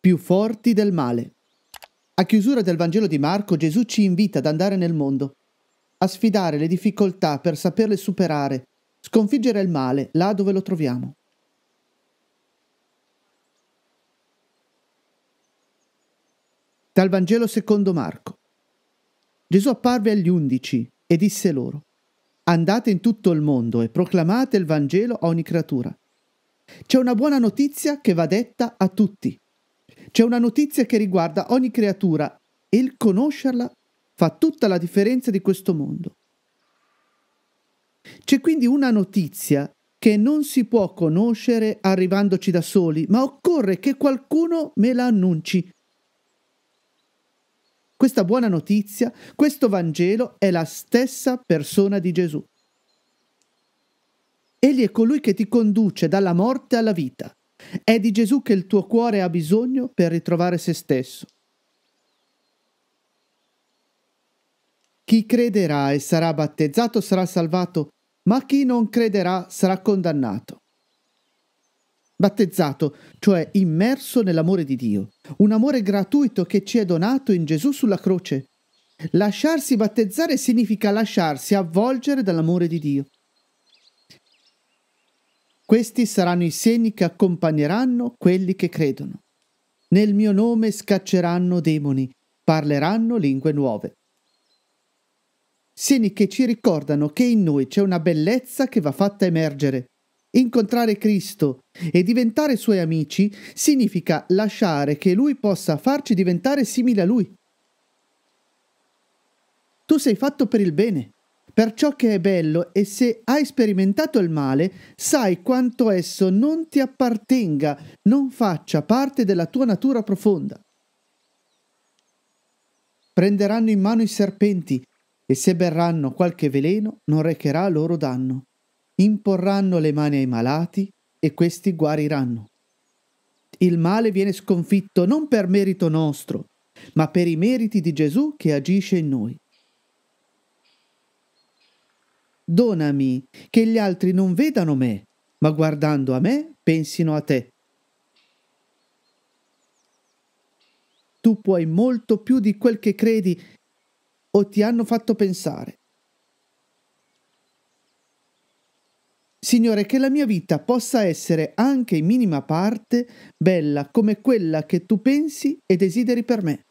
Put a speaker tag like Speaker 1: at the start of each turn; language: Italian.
Speaker 1: più forti del male. A chiusura del Vangelo di Marco Gesù ci invita ad andare nel mondo, a sfidare le difficoltà per saperle superare, sconfiggere il male là dove lo troviamo. Dal Vangelo secondo Marco. Gesù apparve agli undici e disse loro, andate in tutto il mondo e proclamate il Vangelo a ogni creatura. C'è una buona notizia che va detta a tutti. C'è una notizia che riguarda ogni creatura e il conoscerla fa tutta la differenza di questo mondo. C'è quindi una notizia che non si può conoscere arrivandoci da soli, ma occorre che qualcuno me la annunci. Questa buona notizia, questo Vangelo è la stessa persona di Gesù. Egli è colui che ti conduce dalla morte alla vita. È di Gesù che il tuo cuore ha bisogno per ritrovare se stesso. Chi crederà e sarà battezzato sarà salvato, ma chi non crederà sarà condannato. Battezzato, cioè immerso nell'amore di Dio, un amore gratuito che ci è donato in Gesù sulla croce. Lasciarsi battezzare significa lasciarsi avvolgere dall'amore di Dio. Questi saranno i segni che accompagneranno quelli che credono. Nel mio nome scacceranno demoni, parleranno lingue nuove. Segni che ci ricordano che in noi c'è una bellezza che va fatta emergere. Incontrare Cristo e diventare suoi amici significa lasciare che Lui possa farci diventare simili a Lui. Tu sei fatto per il bene per ciò che è bello e se hai sperimentato il male, sai quanto esso non ti appartenga, non faccia parte della tua natura profonda. Prenderanno in mano i serpenti e se berranno qualche veleno non recherà loro danno. Imporranno le mani ai malati e questi guariranno. Il male viene sconfitto non per merito nostro, ma per i meriti di Gesù che agisce in noi donami che gli altri non vedano me, ma guardando a me pensino a te. Tu puoi molto più di quel che credi o ti hanno fatto pensare. Signore, che la mia vita possa essere anche in minima parte bella come quella che tu pensi e desideri per me.